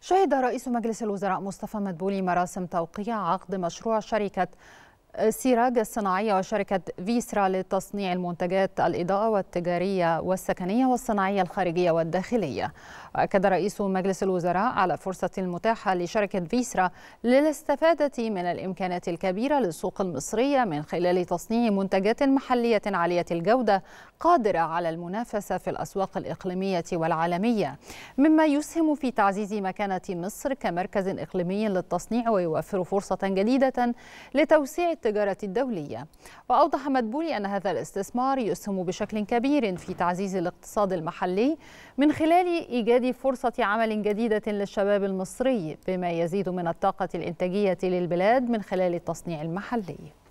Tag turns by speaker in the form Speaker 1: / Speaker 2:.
Speaker 1: شهد رئيس مجلس الوزراء مصطفى مدبولي مراسم توقيع عقد مشروع شركة سيراج الصناعية وشركة فيسرا لتصنيع المنتجات الإضاءة والتجارية والسكنية والصناعية الخارجية والداخلية وأكد رئيس مجلس الوزراء على فرصة المتاحة لشركة فيسرا للاستفادة من الإمكانات الكبيرة للسوق المصرية من خلال تصنيع منتجات محلية عالية الجودة قادرة على المنافسة في الأسواق الإقليمية والعالمية مما يسهم في تعزيز مكانة مصر كمركز إقليمي للتصنيع ويوفر فرصة جديدة لتوسيع التجارة الدولية وأوضح مدبولي أن هذا الاستثمار يسهم بشكل كبير في تعزيز الاقتصاد المحلي من خلال إيجاد فرصة عمل جديدة للشباب المصري بما يزيد من الطاقة الإنتاجية للبلاد من خلال التصنيع المحلي